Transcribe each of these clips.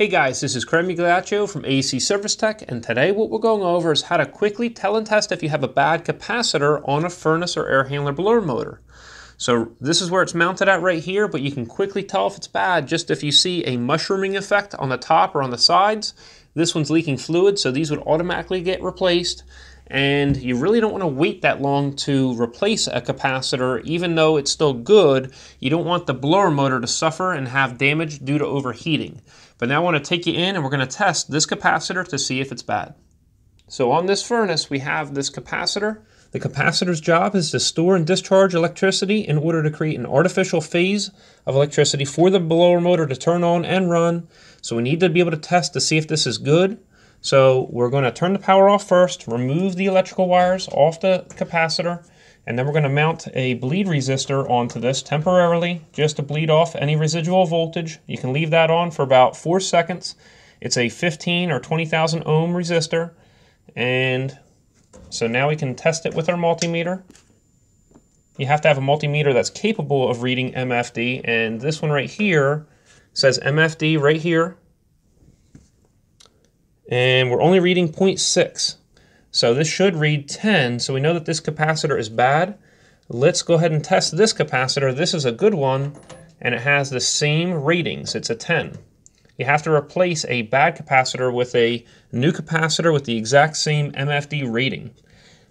Hey guys, this is Kremi Glaccio from AC Service Tech, and today what we're going over is how to quickly tell and test if you have a bad capacitor on a furnace or air handler blower motor. So this is where it's mounted at right here, but you can quickly tell if it's bad just if you see a mushrooming effect on the top or on the sides. This one's leaking fluid, so these would automatically get replaced and you really don't want to wait that long to replace a capacitor even though it's still good you don't want the blower motor to suffer and have damage due to overheating but now I want to take you in and we're going to test this capacitor to see if it's bad so on this furnace we have this capacitor the capacitor's job is to store and discharge electricity in order to create an artificial phase of electricity for the blower motor to turn on and run. So we need to be able to test to see if this is good so we're going to turn the power off first, remove the electrical wires off the capacitor, and then we're going to mount a bleed resistor onto this temporarily just to bleed off any residual voltage. You can leave that on for about four seconds. It's a 15 or 20,000 ohm resistor. And so now we can test it with our multimeter. You have to have a multimeter that's capable of reading MFD. And this one right here says MFD right here and we're only reading 0.6. So this should read 10, so we know that this capacitor is bad. Let's go ahead and test this capacitor. This is a good one, and it has the same readings. It's a 10. You have to replace a bad capacitor with a new capacitor with the exact same MFD rating.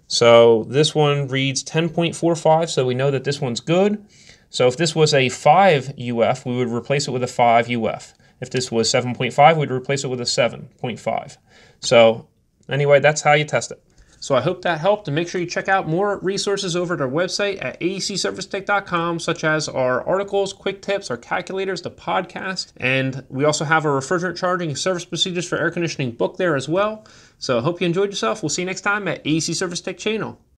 So this one reads 10.45, so we know that this one's good. So if this was a 5 UF, we would replace it with a 5 UF. If this was 7.5, we'd replace it with a 7.5. So anyway, that's how you test it. So I hope that helped, and make sure you check out more resources over at our website at acservicetech.com, such as our articles, quick tips, our calculators, the podcast, and we also have a refrigerant charging and service procedures for air conditioning book there as well. So I hope you enjoyed yourself. We'll see you next time at AC Service Tech Channel.